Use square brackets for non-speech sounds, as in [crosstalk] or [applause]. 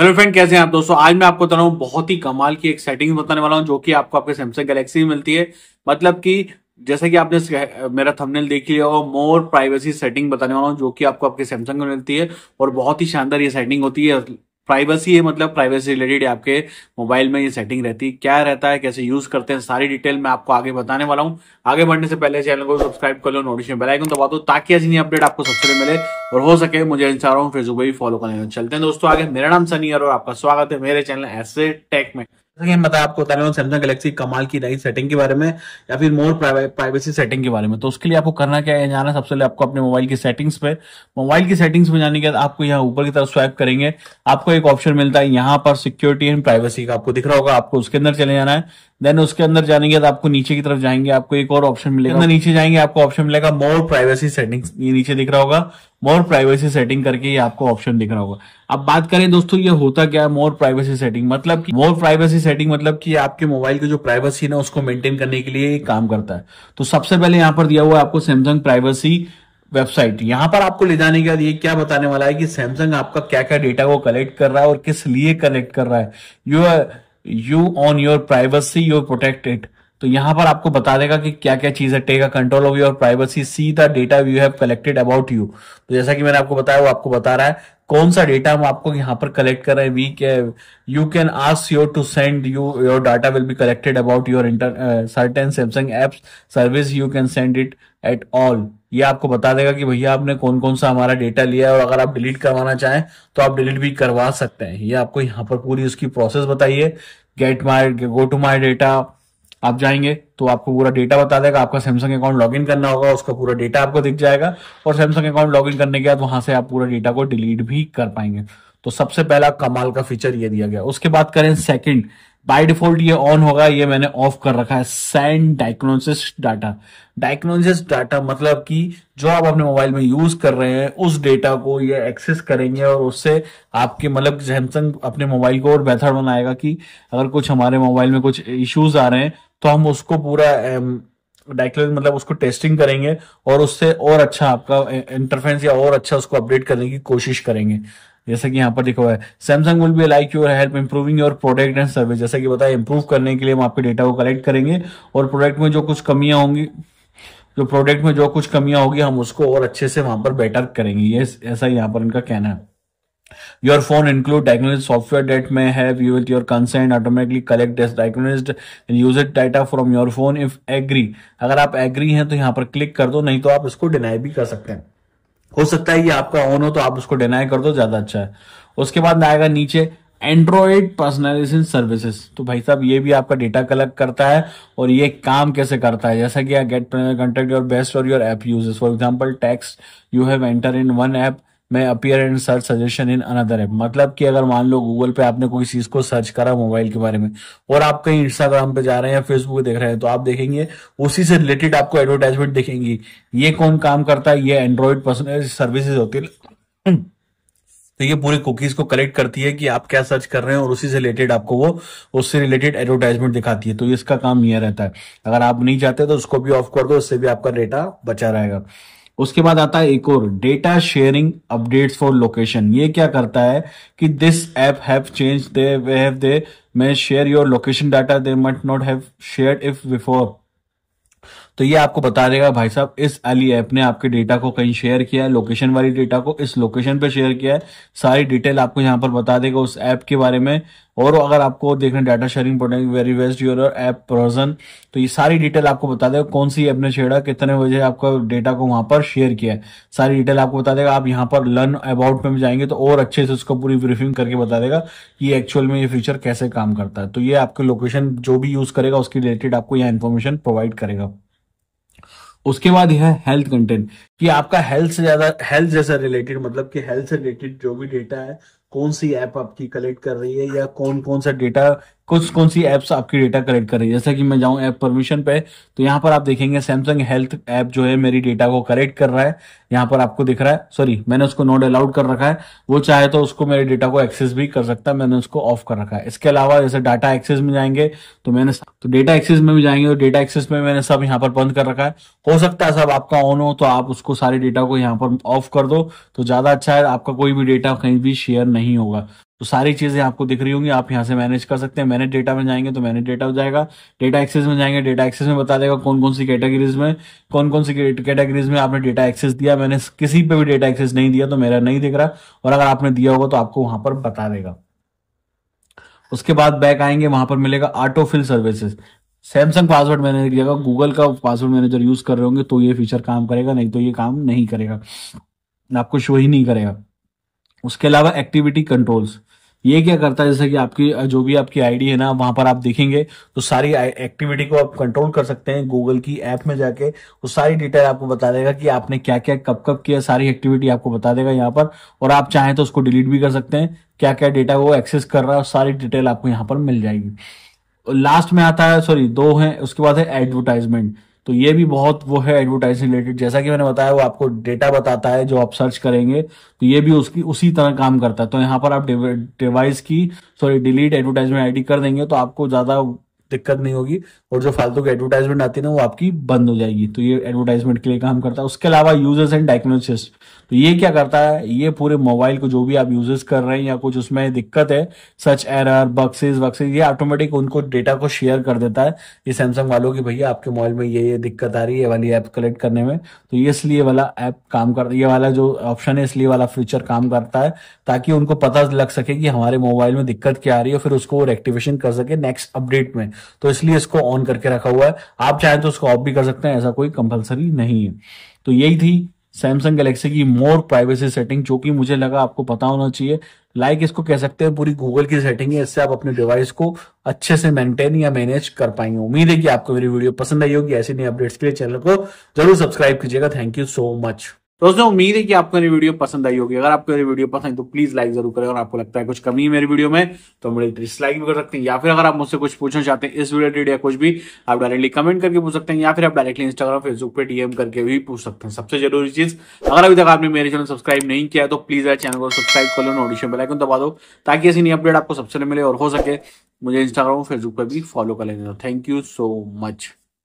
Hello friend कैसे हैं आप दोस्तों आज मैं आपको बता रहा हूँ बहुत ही कमाल की एक सेटिंग बताने वाला हूँ जो कि आपको आपके सैमसंग गैलेक्सी में मिलती है मतलब कि जैसे कि आपने मेरा थंबनेल देख लिया हो मोर प्राइवेसी सेटिंग बताने वाला हूँ जो कि आपको आपके सैमसंग में मिलती है और बहुत ही शानदार ये सेटिंग होती है प्राइवेसी है मतलब प्राइवेसी रिलेटेड आपके मोबाइल में ये सेटिंग रहती है क्या रहता है कैसे यूज करते हैं सारी डिटेल मैं आपको आगे बताने वाला हूँ आगे बढ़ने से पहले चैनल को सब्सक्राइब कर लो नोटिफिकेशन बेल आइकन दबा दो ताकि ऐसी नई अपडेट आपको सबसे मिले और हो सके मुझे इन सारों फेसबुक भी फॉलो करने चलते हैं दोस्तों आगे मेरा नाम सनी और आपका स्वागत है मेरे चैनल एस टेक में जैसे कि मतलब आपको बता रहा हूँ सैमसंग गैलेक्सी कमाल की नई सेटिंग के बारे में या फिर मोर प्राइवेसी सेटिंग के बारे में तो उसके लिए आपको करना क्या है जाना सबसे पहले आपको अपने मोबाइल की सेटिंग्स पे मोबाइल की सेटिंग्स में जाने के बाद आपको यहाँ ऊपर की तरफ स्वाइप करेंगे आपको एक ऑप्शन मिलता है यहाँ पर सिक्योरिटी एंड प्राइवेसी का आपको दिख रहा होगा आपको उसके अंदर चले जाना है देन उसके अंदर जाने के बाद तो आपको नीचे की तरफ जाएंगे आपको एक और ऑप्शन मिलेगा नीचे जाएंगे आपको ऑप्शन मिलेगा मोर प्राइवेसी सेटिंग ये नीचे दिख रहा होगा मोर प्राइवेसी सेटिंग करके ये आपको ऑप्शन दिख रहा होगा अब बात करें दोस्तों ये होता क्या है मोर प्राइवेसी सेटिंग मतलब कि मोर प्राइवेसी सेटिंग मतलब कि आपके मोबाइल की जो प्राइवेसी है उसको मेंटेन करने के लिए काम करता है तो सबसे पहले यहाँ पर दिया हुआ है आपको सैमसंग प्राइवेसी वेबसाइट यहाँ पर आपको ले जाने के बाद ये क्या बताने वाला है कि सैमसंग आपका क्या क्या डेटा को कलेक्ट कर रहा है और किस लिए कलेक्ट कर रहा है you you on your privacy you protect it तो यहां पर आपको बता देगा कि क्या क्या चीज है take a control of your privacy see the data you have collected about you तो जैसा कि मैंने आपको बताया वो आपको बता रहा है कौन सा डेटा हम आपको यहाँ पर कलेक्ट कर रहे हैं we K you can ask your to send you your data will be collected about your inter certain Samsung apps service you can send it at all ये आपको बता देगा कि भैया आपने कौन कौन सा हमारा डेटा लिया है और अगर आप डिलीट करवाना चाहें तो आप डिलीट भी करवा सकते हैं ये आपको यहाँ पर पूरी उसकी प्रोसेस बताइए get my go to my data आप जाएंगे तो आपको पूरा डेटा बता देगा आपका सैमसंग अकाउंट लॉगिन करना होगा उसका पूरा डेटा आपको दिख जाएगा और सैमसंग अकाउंट लॉगिन करने के बाद वहां से आप पूरा डेटा को डिलीट भी कर पाएंगे तो सबसे पहला कमाल का फीचर ये दिया गया उसके बाद करें सेकंड बाय डिफॉल्ट ये ऑन होगा ये मैंने ऑफ कर रखा है send diagnosis data diagnosis data मतलब कि जो आप अपने मोबाइल में यूज कर रहे हैं उस डेटा को ये एक्सेस करेंगे और उससे आपके मतलब सैमसंग अपने मोबाइल को और बेहतर बनाएगा कि अगर कुछ हमारे मोबाइल में कुछ इश्यूज आ रहे हैं तो हम उसको पूरा डायग्नोसिस मतलब उसको टेस्टिंग करेंगे और उससे और अच्छा आपका इंटरफेंस या और अच्छा उसको अपडेट करने की कोशिश करेंगे जैसा कि यहाँ पर लिखा हुआ है Samsung will be like your help improving your product and service जैसा कि बताया इंप्रूव करने के लिए हम आपके डेटा को कलेक्ट करेंगे और प्रोडक्ट में जो कुछ कमियां होंगी जो प्रोडक्ट में जो कुछ कमियां होगी हम उसको और अच्छे से वहां पर बेटर करेंगे ये ऐसा यहाँ पर इनका कहना है Your phone include diagnosed software that may help you with your consent automatically collect this diagnosed and user data from your phone if agree. अगर आप agree हैं तो यहाँ पर क्लिक कर दो नहीं तो आप इसको डिनाई भी कर सकते हैं हो सकता है ये आपका ऑन हो तो आप उसको डिनाई कर दो ज्यादा अच्छा है उसके बाद आएगा नीचे एंड्रॉइड पर्सनलाइजेशन सर्विसेज तो भाई साहब ये भी आपका डेटा कलेक्ट करता है और ये काम कैसे करता है जैसा कि गेट कॉन्टेक्ट योर बेस्ट और your app uses for example text you have enter in one app may appear and search suggestion in another app मतलब कि अगर मान लो गूगल पे आपने कोई चीज को सर्च करा मोबाइल के बारे में और आप कहीं इंस्टाग्राम पे जा रहे हैं या फेसबुक पे देख रहे हैं तो आप देखेंगे उसी से रिलेटेड आपको एडवर्टाइजमेंट दिखेंगी ये कौन काम करता है ये एंड्रॉइड पर्सनल सर्विसेज होती है [clears throat] तो ये पूरी कुकीज को कलेक्ट करती है कि आप क्या सर्च कर रहे हैं और उसी से रिलेटेड आपको वो उससे रिलेटेड एडवर्टाइजमेंट दिखाती है तो इसका काम यह रहता है अगर आप नहीं चाहते तो उसको भी ऑफ कर दो उससे भी आपका डेटा बचा रहेगा उसके बाद आता है एक और data sharing updates for location ये क्या करता है कि this app have change the way have they may share your location data they might not have share if before तो ये आपको बता देगा भाई साहब इस अली ऐप ने आपके डेटा को कहीं शेयर किया है लोकेशन वाली डेटा को इस लोकेशन पे शेयर किया है सारी डिटेल आपको यहाँ पर बता देगा उस ऐप के बारे में और अगर आपको देखना data sharing product very waste your app प्रोजन तो ये सारी डिटेल आपको बता देगा कौन सी ऐप ने छेड़ा कितने बजे आपका डेटा को वहां पर शेयर किया है सारी डिटेल आपको बता देगा आप यहाँ पर लर्न अबाउट में जाएंगे तो और अच्छे से उसको पूरी ब्रीफिंग करके बता देगा कि एक्चुअल में ये फीचर कैसे काम करता है तो ये आपके लोकेशन जो भी यूज करेगा उसके रिलेटेड आपको यह इन्फॉर्मेशन प्रोवाइड करेगा उसके बाद यह हेल्थ कंटेंट कि आपका हेल्थ से ज्यादा हेल्थ जैसा रिलेटेड मतलब कि हेल्थ से रिलेटेड जो भी डेटा है कौन सी ऐप आपकी कलेक्ट कर रही है या कौन कौन सा डेटा कुछ कौन सी एप्स आपकी डेटा कलेक्ट कर रही है जैसे कि मैं जाऊं ऐप परमिशन पे तो यहाँ पर आप देखेंगे सैमसंग हेल्थ ऐप जो है मेरी डेटा को कलेक्ट कर रहा है यहाँ पर आपको दिख रहा है सॉरी मैंने उसको नोट अलाउड कर रखा है वो चाहे तो उसको मेरे डेटा को एक्सेस भी कर सकता है मैंने उसको ऑफ कर रखा है इसके अलावा जैसे डाटा एक्सेस में जाएंगे तो मैंने तो डेटा एक्सेस में भी जाएंगे और डेटा एक्सेस में मैंने सब यहाँ पर बंद कर रखा है हो सकता है सब आपका ऑन हो तो आप उसको सारे डेटा को यहाँ पर ऑफ कर दो तो ज्यादा अच्छा है आपका कोई भी डेटा कहीं भी शेयर नहीं होगा तो सारी चीज़ें आपको दिख रही होंगी आप यहाँ से मैनेज कर सकते हैं मैनेज डेटा में जाएंगे तो मैनेज डेटा हो जाएगा डेटा एक्सेस में जाएंगे डेटा एक्सेस में बता देगा कौन कौन सी कैटेगरीज में कौन कौन सी कैटेगरीज में आपने डेटा एक्सेस दिया मैंने किसी पे भी डेटा एक्सेस नहीं दिया तो मेरा नहीं दिख रहा और अगर आपने दिया होगा तो आपको वहां पर बता देगा उसके बाद बैक आएंगे वहां पर मिलेगा auto fill services Samsung password manager की जगह गूगल का पासवर्ड मैनेजर यूज कर रहे होंगे तो ये फीचर काम करेगा नहीं तो ये काम नहीं करेगा आपको शो ही नहीं करेगा उसके अलावा एक्टिविटी कंट्रोल्स ये क्या करता है जैसे कि आपकी जो भी आपकी आईडी है ना वहां पर आप देखेंगे तो सारी एक्टिविटी को आप कंट्रोल कर सकते हैं गूगल की ऐप में जाके वो सारी डिटेल आपको बता देगा कि आपने क्या क्या कब कब किया सारी एक्टिविटी आपको बता देगा यहाँ पर और आप चाहें तो उसको डिलीट भी कर सकते हैं क्या क्या डेटा वो एक्सेस कर रहा है सारी डिटेल आपको यहाँ पर मिल जाएगी लास्ट में आता है सॉरी दो है उसके बाद है एडवर्टाइजमेंट तो ये भी बहुत वो है एडवर्टाइज रिलेटेड जैसा कि मैंने बताया वो आपको डेटा बताता है जो आप सर्च करेंगे तो ये भी उसकी उसी तरह काम करता है तो यहाँ पर आप डिवाइस की सॉरी डिलीट एडवर्टाइजमेंट आईडी कर देंगे तो आपको ज्यादा दिक्कत नहीं होगी और जो फालतू की एडवर्टाइजमेंट आती है ना वो आपकी बंद हो जाएगी तो ये एडवर्टाइजमेंट के लिए काम करता है उसके अलावा यूजर्स एंड डायग्नोसिस तो ये क्या करता है ये पूरे मोबाइल को जो भी आप यूजेस कर रहे हैं या कुछ उसमें दिक्कत है सच एरर बक्सेस वक्सेज ये ऑटोमेटिक उनको डेटा को शेयर कर देता है ये सैमसंग वालों की भैया आपके मोबाइल में ये ये दिक्कत आ रही है ये वाली ऐप कलेक्ट करने में तो ये इसलिए वाला ऐप काम कर ये वाला जो ऑप्शन है इसलिए वाला फीचर काम करता है ताकि उनको पता लग सके कि हमारे मोबाइल में दिक्कत क्या आ रही है फिर उसको वो रेक्टिवेशन कर सके नेक्स्ट अपडेट में तो इसलिए इसको ऑन करके रखा हुआ है आप चाहें तो इसको ऑफ भी कर सकते हैं ऐसा कोई कंपलसरी नहीं है तो यही थी सैमसंग गैलेक्सी की मोर प्राइवेसी सेटिंग जो कि मुझे लगा आपको पता होना चाहिए लाइक like इसको कह सकते हैं पूरी गूगल की सेटिंग है इससे आप अपने डिवाइस को अच्छे से मेंटेन या मैनेज कर पाएंगे उम्मीद है कि आपको मेरी वीडियो पसंद आई होगी ऐसी नई अपडेट्स के लिए चैनल को जरूर सब्सक्राइब कीजिएगा थैंक यू सो मच तो दोस्तों उम्मीद है कि आपको मेरी वीडियो पसंद आई होगी अगर आपको मेरी वीडियो पसंद आई तो प्लीज लाइक जरूर करें और आपको लगता है कुछ कमी है मेरी वीडियो में तो मेरे डिसलाइक भी कर सकते हैं या फिर अगर आप मुझसे कुछ पूछना चाहते हैं इस रिलेटेड या कुछ भी आप डायरेक्टली कमेंट करके पूछ सकते हैं या फिर आप डायरेक्टली इंस्टाग्राम फेसबुक पर डीएम करके भी पूछ सकते हैं सबसे जरूरी चीज अगर अभी तक आपने मेरे चैनल सब्सक्राइब नहीं किया तो प्लीज मेरे चैनल को सब्सक्राइब कर लो नोटिफिकेशन बेलाइकन दबा दो ताकि ऐसी नई अपडेट आपको सबसे मिले और हो सके मुझे इंस्टाग्राम फेसबुक पर भी फॉलो कर लेना थैंक यू सो मच